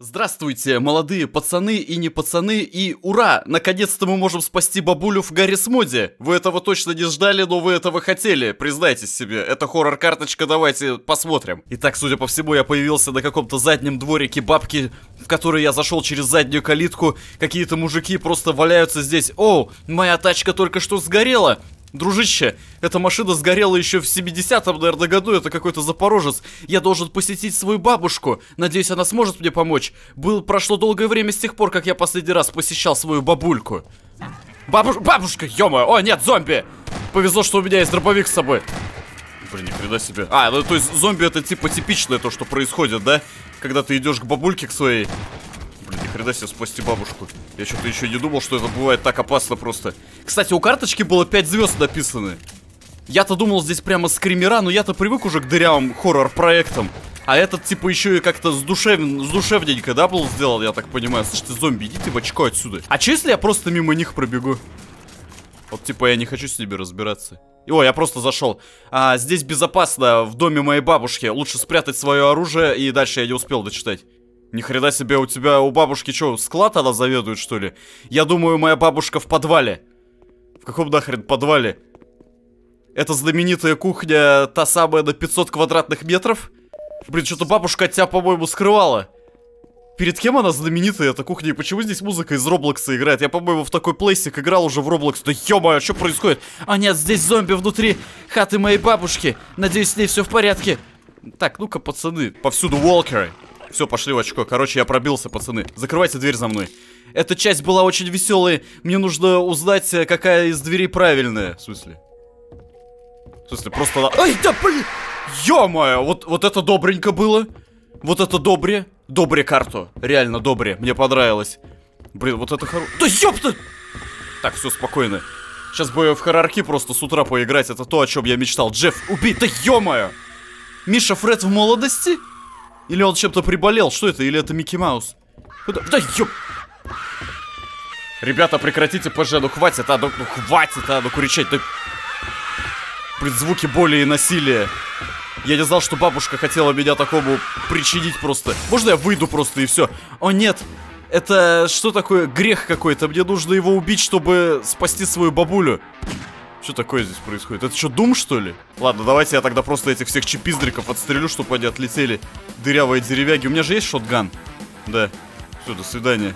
Здравствуйте, молодые пацаны и не пацаны, и ура! Наконец-то мы можем спасти бабулю в Гаррис Моде! Вы этого точно не ждали, но вы этого хотели, признайтесь себе. Это хоррор-карточка, давайте посмотрим. Итак, судя по всему, я появился на каком-то заднем дворике бабки, в который я зашел через заднюю калитку. Какие-то мужики просто валяются здесь. О, моя тачка только что сгорела! Дружище, эта машина сгорела еще в 70-м, наверное, году, это какой-то запорожец. Я должен посетить свою бабушку. Надеюсь, она сможет мне помочь. Был, прошло долгое время с тех пор, как я последний раз посещал свою бабульку. Бабуш... Бабушка, ё-моё! О, нет, зомби! Повезло, что у меня есть дробовик с собой. Блин, ни хрена себе. А, ну то есть зомби это типа типичное то, что происходит, да? Когда ты идешь к бабульке к своей, Блин, ни хрена себе, спасти бабушку. Я что-то еще не думал, что это бывает так опасно просто. Кстати, у карточки было 5 звезд написаны. Я-то думал здесь прямо скримера, но я-то привык уже к дырявым хоррор-проектам. А этот, типа, еще и как-то с сдушев... душевненько, да, был сделал, я так понимаю. Слушайте, зомби, идите в очко отсюда. А че, если я просто мимо них пробегу? Вот, типа, я не хочу с ними разбираться. О, я просто зашел. А, здесь безопасно, в доме моей бабушки. Лучше спрятать свое оружие, и дальше я не успел дочитать. Ни хрена себе, у тебя, у бабушки что, склад она заведует, что ли? Я думаю, моя бабушка в подвале. В каком нахрен подвале? Это знаменитая кухня, та самая на 500 квадратных метров? Блин, что-то бабушка от тебя, по-моему, скрывала. Перед кем она знаменитая, эта кухня? И почему здесь музыка из Роблокса играет? Я, по-моему, в такой плейсик играл уже в Роблокс. Да ё что происходит? А нет, здесь зомби внутри хаты моей бабушки. Надеюсь, с ней все в порядке. Так, ну-ка, пацаны, повсюду волкеры. Все, пошли в очко. Короче, я пробился, пацаны. Закрывайте дверь за мной. Эта часть была очень веселой. Мне нужно узнать, э, какая из дверей правильная. В смысле? В смысле, просто... Ай, да, блин! Ё-моё! Вот, вот это добренько было. Вот это добре. Добре карту. Реально добре. Мне понравилось. Блин, вот это хоро... Да ёпта! Так, все спокойно. Сейчас бы в хорарки просто с утра поиграть. Это то, о чем я мечтал. Джефф убей. Да ё-моё! Миша Фред в молодости? Или он чем-то приболел? Что это? Или это Микки Маус? Куда? Да ёп! Ребята, прекратите ПЖ, ну хватит, а, ну, ну хватит, а, ну кричать, да. Ну. Блин, звуки боли и насилия. Я не знал, что бабушка хотела меня такому причинить просто. Можно я выйду просто и все? О, нет! Это что такое? Грех какой-то. Мне нужно его убить, чтобы спасти свою бабулю. Что такое здесь происходит? Это что, Дум, что ли? Ладно, давайте я тогда просто этих всех чипиздриков отстрелю, чтобы они отлетели. Дырявые деревяги. У меня же есть шотган? Да. Все, до свидания.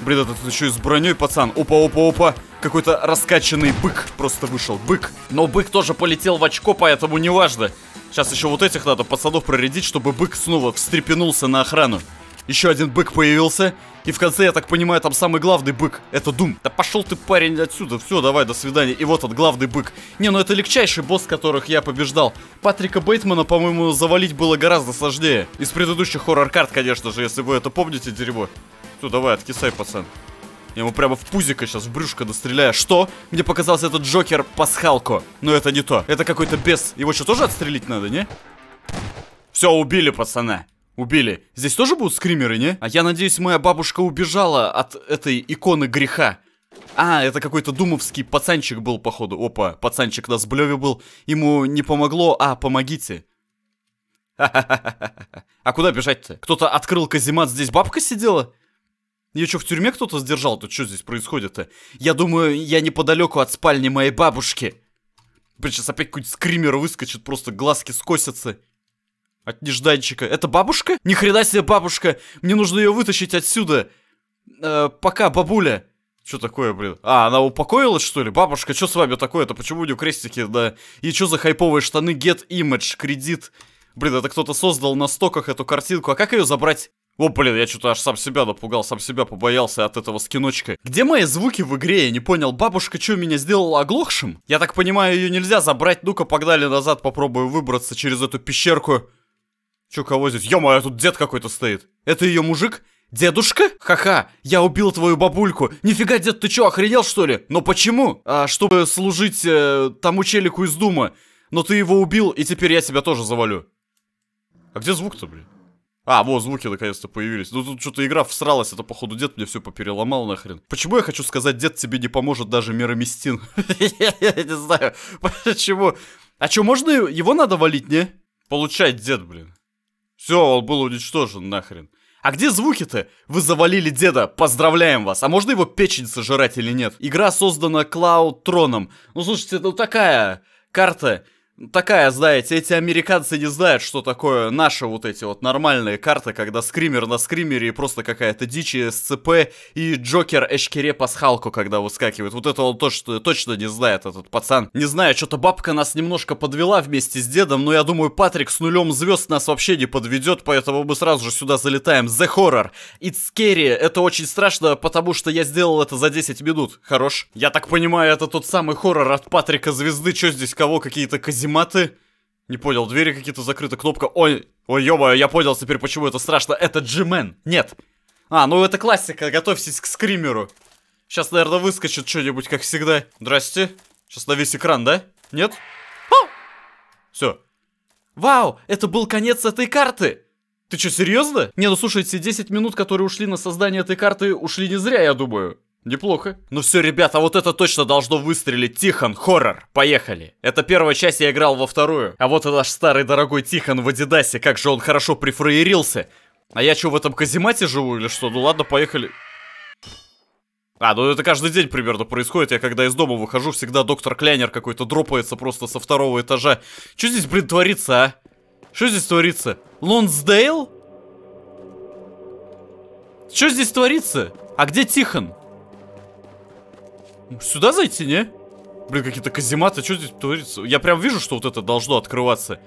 Блин, это тут еще и с броней, пацан. Опа-опа-опа. Какой-то раскачанный бык просто вышел. Бык. Но бык тоже полетел в очко, поэтому неважно. Сейчас еще вот этих надо пацанов проредить, чтобы бык снова встрепенулся на охрану еще один бык появился. И в конце, я так понимаю, там самый главный бык. Это Дум. Да пошел ты, парень, отсюда. Все, давай, до свидания. И вот он, главный бык. Не, ну это легчайший босс, которых я побеждал. Патрика Бейтмана, по-моему, завалить было гораздо сложнее. Из предыдущих хоррор-карт, конечно же, если вы это помните, дерево. Все, давай, откисай, пацан. Я ему прямо в пузико сейчас, в брюшко достреляю. Что? Мне показался этот Джокер пасхалко. Но это не то. Это какой-то бес. Его что, тоже отстрелить надо, не? Все, убили, пацана. Убили. Здесь тоже будут скримеры, не? А я надеюсь, моя бабушка убежала от этой иконы греха. А, это какой-то думовский пацанчик был, походу. Опа, пацанчик на сблеве был. Ему не помогло, а помогите. А куда бежать-то? Кто-то открыл каземат, здесь бабка сидела? Ее что, в тюрьме кто-то сдержал? Тут что здесь происходит-то? Я думаю, я неподалеку от спальни моей бабушки. Блин, сейчас опять какой-нибудь скример выскочит, просто глазки скосятся от нежданчика. Это бабушка? Ни хрена себе бабушка! Мне нужно ее вытащить отсюда! Э, пока, бабуля! Что такое, блин? А, она упокоилась, что ли? Бабушка, что с вами такое-то? Почему у нее крестики, да? И что за хайповые штаны? Get Image, кредит. Блин, это кто-то создал на стоках эту картинку. А как ее забрать? О, блин, я что-то аж сам себя напугал, сам себя побоялся от этого скиночка. Где мои звуки в игре? Я не понял. Бабушка что, меня сделала оглохшим? Я так понимаю, ее нельзя забрать. Ну-ка, погнали назад, попробую выбраться через эту пещерку. Чё, кого здесь? Ё-моё, тут дед какой-то стоит. Это ее мужик? Дедушка? Ха-ха, я убил твою бабульку. Нифига, дед, ты чё, охренел что ли? Но почему? А, чтобы служить э, тому челику из Дума. Но ты его убил, и теперь я тебя тоже завалю. А где звук-то, блин? А, вот, звуки наконец-то появились. Ну тут что-то игра всралась, это походу дед мне все попереломал нахрен. Почему я хочу сказать, дед тебе не поможет даже мироместин? Я не знаю, почему. А что, можно его надо валить, не? Получать дед, блин. Все, он был уничтожен нахрен. А где звуки-то? Вы завалили деда, поздравляем вас. А можно его печень сожрать или нет? Игра создана Клауд Троном. Ну слушайте, это ну, такая карта Такая, знаете, эти американцы не знают, что такое наши вот эти вот нормальные карты, когда скример на скримере и просто какая-то дичь и СЦП и Джокер Эшкере пасхалку, когда выскакивает. Вот это он то, что точно не знает этот пацан. Не знаю, что-то бабка нас немножко подвела вместе с дедом, но я думаю, Патрик с нулем звезд нас вообще не подведет, поэтому мы сразу же сюда залетаем. The Horror. It's scary. Это очень страшно, потому что я сделал это за 10 минут. Хорош. Я так понимаю, это тот самый хоррор от Патрика Звезды. Что здесь, кого, какие-то казино казематы... Не понял, двери какие-то закрыты, кнопка... Ой, ой, ё я понял теперь, почему это страшно. Это Джимен. Нет. А, ну это классика, готовьтесь к скримеру. Сейчас, наверное, выскочит что-нибудь, как всегда. Здрасте. Сейчас на весь экран, да? Нет? А! Все. Вау, это был конец этой карты. Ты что, серьезно? Не, ну слушайте, 10 минут, которые ушли на создание этой карты, ушли не зря, я думаю. Неплохо. Ну все, ребята, вот это точно должно выстрелить. Тихон, хоррор. Поехали. Это первая часть я играл во вторую. А вот и наш старый дорогой Тихон в Адидасе. Как же он хорошо прифраерился. А я что, в этом каземате живу или что? Ну ладно, поехали. А, ну это каждый день примерно происходит. Я когда из дома выхожу, всегда доктор Клянер какой-то дропается просто со второго этажа. Что здесь, блин, творится, а? Что здесь творится? Лонсдейл? Что здесь творится? А где Тихон? Сюда зайти, не? Блин, какие-то казематы, что здесь творится? Я прям вижу, что вот это должно открываться.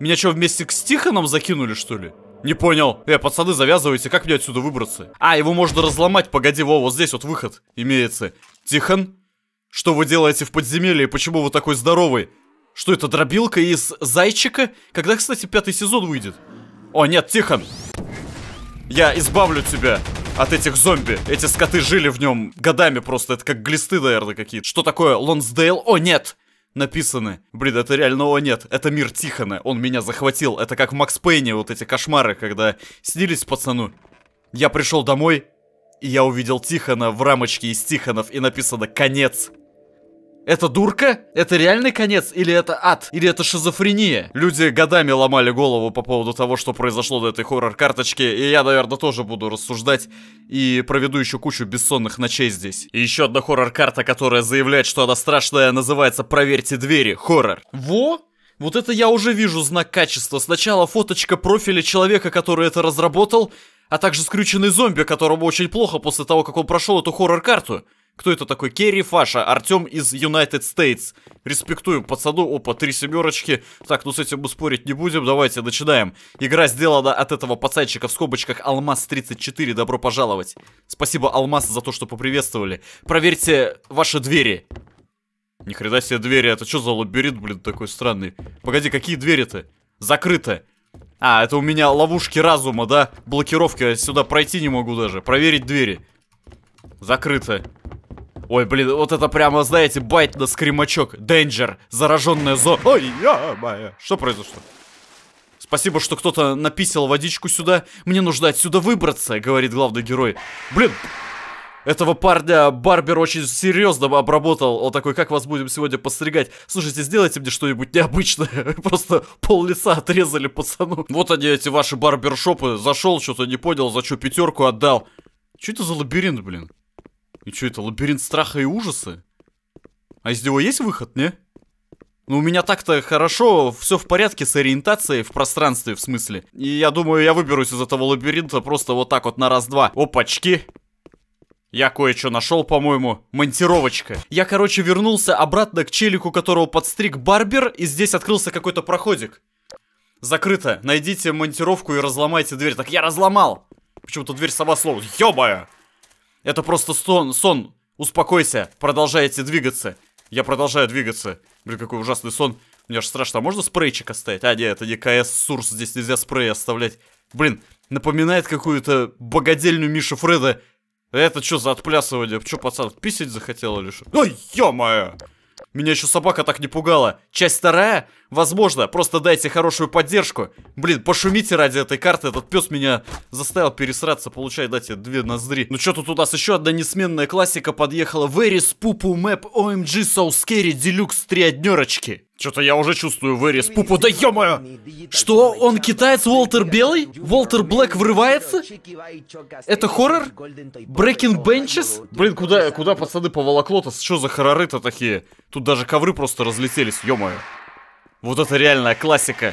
Меня что, вместе к Тихоном закинули, что ли? Не понял. Э, пацаны, завязывайте, как мне отсюда выбраться? А, его можно разломать, погоди, во, вот здесь вот выход имеется. Тихон, что вы делаете в подземелье почему вы такой здоровый? Что это, дробилка из зайчика? Когда, кстати, пятый сезон выйдет? О, нет, Тихон! Я избавлю тебя! от этих зомби. Эти скоты жили в нем годами просто. Это как глисты, наверное, какие-то. Что такое? Лонсдейл? О, нет! написаны. Блин, это реально о нет, это мир Тихона, он меня захватил. Это как в Макс Пейне вот эти кошмары, когда снились пацану. Я пришел домой, и я увидел Тихона в рамочке из Тихонов, и написано «Конец». Это дурка? Это реальный конец? Или это ад? Или это шизофрения? Люди годами ломали голову по поводу того, что произошло на этой хоррор-карточке, и я, наверное, тоже буду рассуждать и проведу еще кучу бессонных ночей здесь. И еще одна хоррор-карта, которая заявляет, что она страшная, называется «Проверьте двери. Хоррор». Во? Вот это я уже вижу знак качества. Сначала фоточка профиля человека, который это разработал, а также скрюченный зомби, которому очень плохо после того, как он прошел эту хоррор-карту. Кто это такой? Керри Фаша, Артем из United States. Респектую пацану, опа, три семерочки. Так, ну с этим мы спорить не будем, давайте начинаем. Игра сделана от этого пацанчика в скобочках Алмаз 34, добро пожаловать. Спасибо, Алмаз, за то, что поприветствовали. Проверьте ваши двери. Ни хрена себе двери, это что за лабиринт, блин, такой странный? Погоди, какие двери-то? Закрыто. А, это у меня ловушки разума, да? Блокировки, я сюда пройти не могу даже. Проверить двери. Закрыто. Ой, блин, вот это прямо, знаете, байт на скримачок. Danger, зараженная зо... Ой, я моя. Что произошло? Спасибо, что кто-то написал водичку сюда. Мне нужно отсюда выбраться, говорит главный герой. Блин, этого парня Барбер очень серьезно обработал. Он такой, как вас будем сегодня постригать? Слушайте, сделайте мне что-нибудь необычное. Просто пол лица отрезали пацану. Вот они, эти ваши барбершопы. Зашел, что-то не понял, за что пятерку отдал. Что это за лабиринт, блин? И что это, лабиринт страха и ужаса? А из него есть выход, не? Ну, у меня так-то хорошо, все в порядке с ориентацией в пространстве, в смысле. И я думаю, я выберусь из этого лабиринта просто вот так вот на раз-два. Опачки! Я кое-что нашел, по-моему. Монтировочка. Я, короче, вернулся обратно к челику, которого подстриг Барбер, и здесь открылся какой-то проходик. Закрыто. Найдите монтировку и разломайте дверь. Так я разломал! Почему-то дверь сама слово. Ёбая! Это просто сон, сон. Успокойся, продолжайте двигаться. Я продолжаю двигаться. Блин, какой ужасный сон. Мне аж страшно. А можно спрейчик оставить? А, нет, это не КС Сурс, здесь нельзя спрей оставлять. Блин, напоминает какую-то богадельню Миши Фреда. Это что за отплясывание? Че, пацан, писать захотел или что? Ой, ё-моё! Меня еще собака так не пугала. Часть вторая? Возможно, просто дайте хорошую поддержку. Блин, пошумите ради этой карты, этот пес меня заставил пересраться, получай, дайте две ноздри. Ну что тут у нас еще одна несменная классика подъехала. Верис Пупу Мэп OMG So Scary Deluxe 3 однерочки. Что-то я уже чувствую вырез пупу. Да ё-моё! Что? Он китаец Уолтер Белый? Уолтер Блэк врывается? Это хоррор? Breaking Benches? Блин, куда, куда пацаны поволокло-то? Что за хорроры-то такие? Тут даже ковры просто разлетелись, ё-моё. Вот это реальная классика.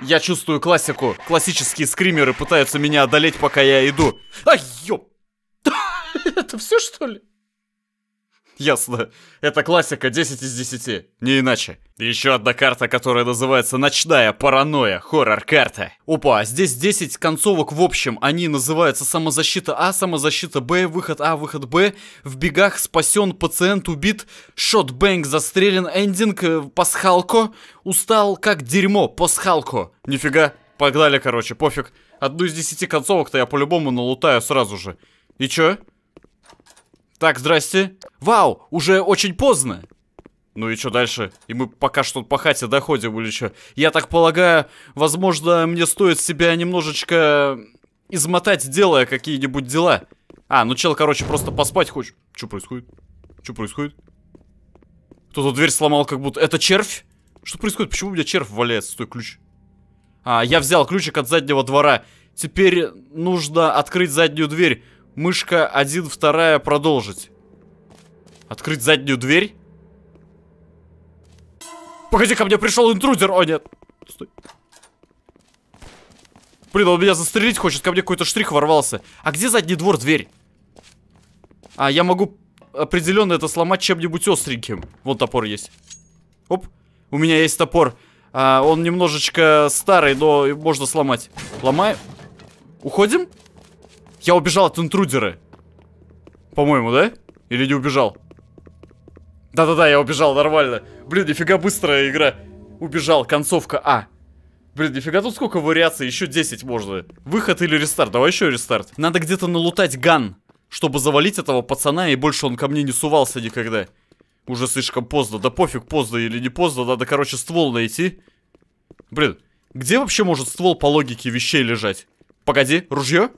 Я чувствую классику. Классические скримеры пытаются меня одолеть, пока я иду. Ай ёп! Это все, что ли? Ясно. Это классика 10 из 10. Не иначе. Еще одна карта, которая называется «Ночная паранойя», хоррор-карта. Опа, здесь 10 концовок в общем. Они называются «Самозащита А», «Самозащита Б», «Выход А», «Выход Б», «В бегах», «Спасен», «Пациент убит», «Шотбэнк», «Застрелен», «Эндинг», э, «Пасхалко», «Устал как дерьмо», «Пасхалко». Нифига, погнали, короче, пофиг. Одну из десяти концовок-то я по-любому налутаю сразу же. И чё? Так, здрасте. Вау, уже очень поздно. Ну и что дальше? И мы пока что по хате доходим или что? Я так полагаю, возможно, мне стоит себя немножечко измотать, делая какие-нибудь дела. А, ну чел, короче, просто поспать хочешь? Что происходит? Что происходит? Кто-то дверь сломал, как будто... Это червь? Что происходит? Почему у меня червь валяется? Стой, ключ. А, я взял ключик от заднего двора. Теперь нужно открыть заднюю дверь. Мышка 1, 2, продолжить. Открыть заднюю дверь. Погоди, ко мне пришел интрудер. О, нет. Стой. Блин, он меня застрелить хочет. Ко мне какой-то штрих ворвался. А где задний двор дверь? А, я могу определенно это сломать чем-нибудь остреньким. Вон топор есть. Оп. У меня есть топор. А, он немножечко старый, но можно сломать. Ломаю. Уходим? Я убежал от интрудера. По-моему, да? Или не убежал? Да-да-да, я убежал, нормально. Блин, нифига быстрая игра. Убежал, концовка А. Блин, нифига тут сколько вариаций, еще 10 можно. Выход или рестарт, давай еще рестарт. Надо где-то налутать ган, чтобы завалить этого пацана, и больше он ко мне не сувался никогда. Уже слишком поздно, да пофиг, поздно или не поздно, надо, короче, ствол найти. Блин, где вообще может ствол по логике вещей лежать? Погоди, ружье?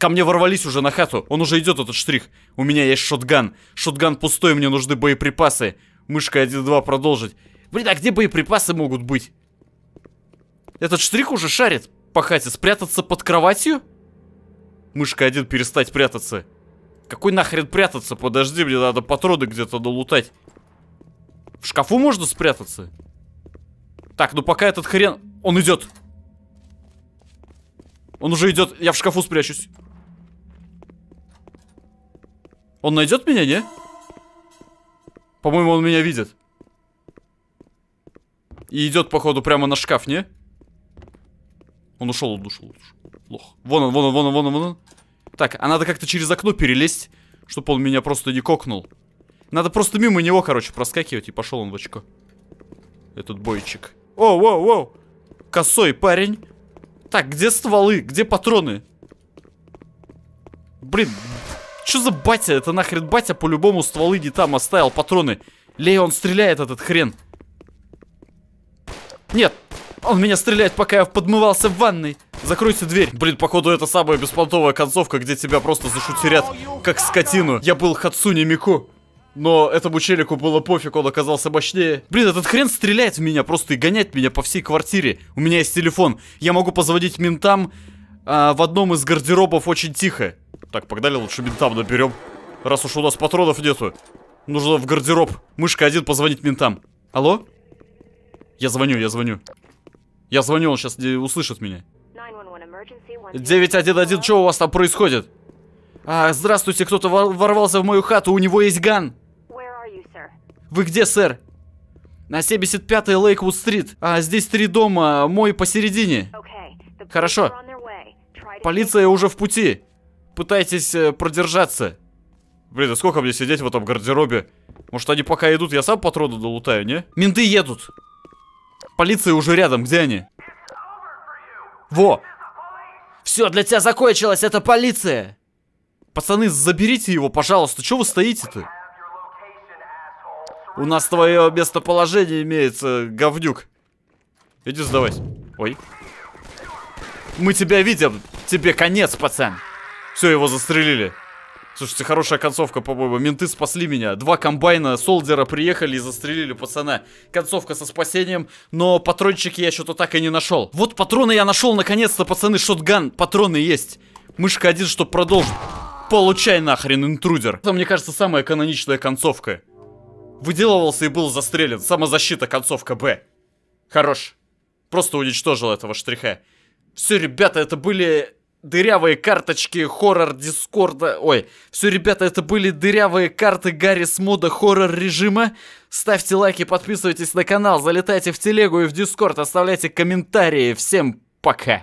Ко мне ворвались уже на хату. Он уже идет, этот штрих. У меня есть шотган. Шотган пустой, мне нужны боеприпасы. Мышка 1-2 продолжить. Блин, а где боеприпасы могут быть? Этот штрих уже шарит по хате. Спрятаться под кроватью? Мышка один перестать прятаться. Какой нахрен прятаться? Подожди, мне надо патроны где-то долутать. В шкафу можно спрятаться? Так, ну пока этот хрен... Он идет. Он уже идет. Я в шкафу спрячусь. Он найдет меня, не? По-моему, он меня видит. И идет, походу, прямо на шкаф, не? Он ушел, он ушел, Лох. Вон он, вон он, вон он, вон он, вон он. Так, а надо как-то через окно перелезть, чтобы он меня просто не кокнул. Надо просто мимо него, короче, проскакивать, и пошел он в очко. Этот бойчик. О, воу, воу. Косой парень. Так, где стволы? Где патроны? Блин, что за батя? Это нахрен батя по-любому стволы не там оставил, патроны. Лей, он стреляет, этот хрен. Нет, он меня стреляет, пока я подмывался в ванной. Закройте дверь. Блин, походу это самая беспонтовая концовка, где тебя просто зашутерят, как скотину. Я был Хацуни Мику. Но этому челику было пофиг, он оказался мощнее. Блин, этот хрен стреляет в меня просто и гоняет меня по всей квартире. У меня есть телефон. Я могу позвонить ментам, а, в одном из гардеробов очень тихо. Так, погнали, лучше ментам наберем. Раз уж у нас патронов нету. Нужно в гардероб. Мышка один позвонить ментам. Алло? Я звоню, я звоню. Я звоню, он сейчас не услышит меня. 911, что у вас там происходит? А, здравствуйте, кто-то ворвался в мою хату, у него есть ган. Вы где, сэр? На 75-й Лейквуд-стрит. А, здесь три дома, мой посередине. Хорошо. Полиция уже в пути! Пытайтесь э, продержаться! Блин, а сколько мне сидеть в этом гардеробе? Может, они пока идут, я сам патроны долутаю, не? Менты едут! Полиция уже рядом, где они? Во! Все, для тебя закончилось. Это полиция! Пацаны, заберите его, пожалуйста, чего вы стоите-то? У нас твое местоположение имеется, говнюк. Иди сдавать. Ой. Мы тебя видим тебе конец, пацан. Все, его застрелили. Слушайте, хорошая концовка, по-моему. Менты спасли меня. Два комбайна солдера приехали и застрелили пацана. Концовка со спасением, но патрончики я что-то так и не нашел. Вот патроны я нашел наконец-то, пацаны. Шотган, патроны есть. Мышка один, чтоб продолжить. Получай нахрен, интрудер. Это, мне кажется, самая каноничная концовка. Выделывался и был застрелен. Самозащита, концовка Б. Хорош. Просто уничтожил этого штриха. Все, ребята, это были дырявые карточки хоррор дискорда. Ой, все, ребята, это были дырявые карты Гарри с мода хоррор режима. Ставьте лайки, подписывайтесь на канал, залетайте в телегу и в дискорд, оставляйте комментарии. Всем пока!